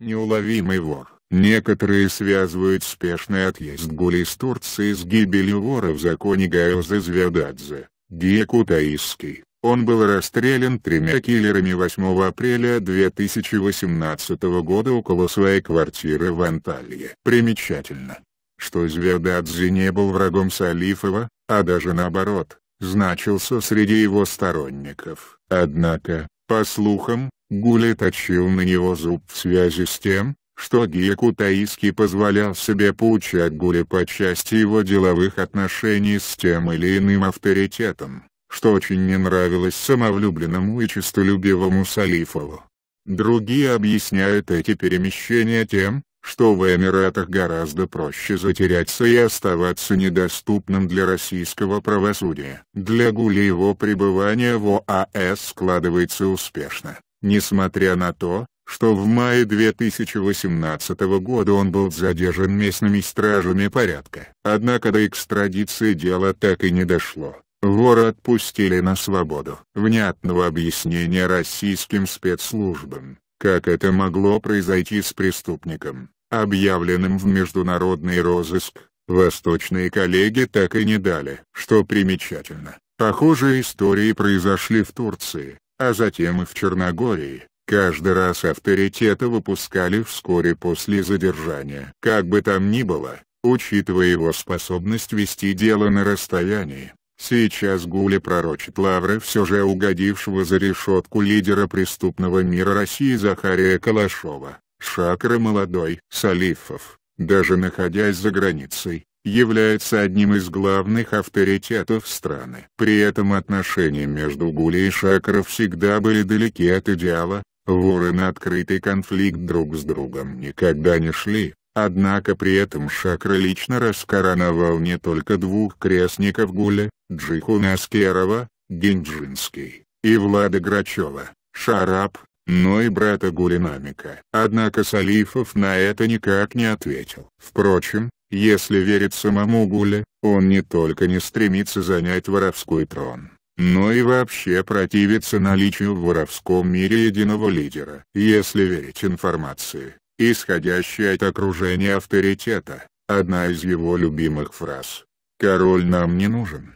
Неуловимый вор. Некоторые связывают спешный отъезд Гули из Турции с гибелью вора в законе Гаозы Звядадзе, Геку Он был расстрелян тремя киллерами 8 апреля 2018 года около своей квартиры в Анталье. Примечательно, что Звядадзе не был врагом Салифова, а даже наоборот, значился среди его сторонников. Однако, по слухам, Гули точил на него зуб в связи с тем, что Геку Таиски позволял себе поучать Гули по части его деловых отношений с тем или иным авторитетом, что очень не нравилось самовлюбленному и честолюбивому Салифову. Другие объясняют эти перемещения тем, что в Эмиратах гораздо проще затеряться и оставаться недоступным для российского правосудия. Для Гули его пребывание в ОАС складывается успешно несмотря на то, что в мае 2018 года он был задержан местными стражами порядка. Однако до экстрадиции дело так и не дошло. Вора отпустили на свободу. Внятного объяснения российским спецслужбам, как это могло произойти с преступником, объявленным в международный розыск, восточные коллеги так и не дали. Что примечательно, похожие истории произошли в Турции, а затем и в Черногории. Каждый раз авторитета выпускали вскоре после задержания. Как бы там ни было, учитывая его способность вести дело на расстоянии, сейчас Гули пророчит лавры все же угодившего за решетку лидера преступного мира России Захария Калашова, шакры молодой, Салифов, даже находясь за границей, является одним из главных авторитетов страны. При этом отношения между Гули и Шакра всегда были далеки от идеала, воры на открытый конфликт друг с другом никогда не шли, однако при этом Шакра лично раскороновал не только двух крестников Гуля, Джихуна Аскерова, Генджинский, и Влада Грачева, Шарап, но и брата Гулинамика. Однако Салифов на это никак не ответил. Впрочем, если верить самому Гуле, он не только не стремится занять воровской трон, но и вообще противится наличию в воровском мире единого лидера. Если верить информации, исходящей от окружения авторитета, одна из его любимых фраз «Король нам не нужен,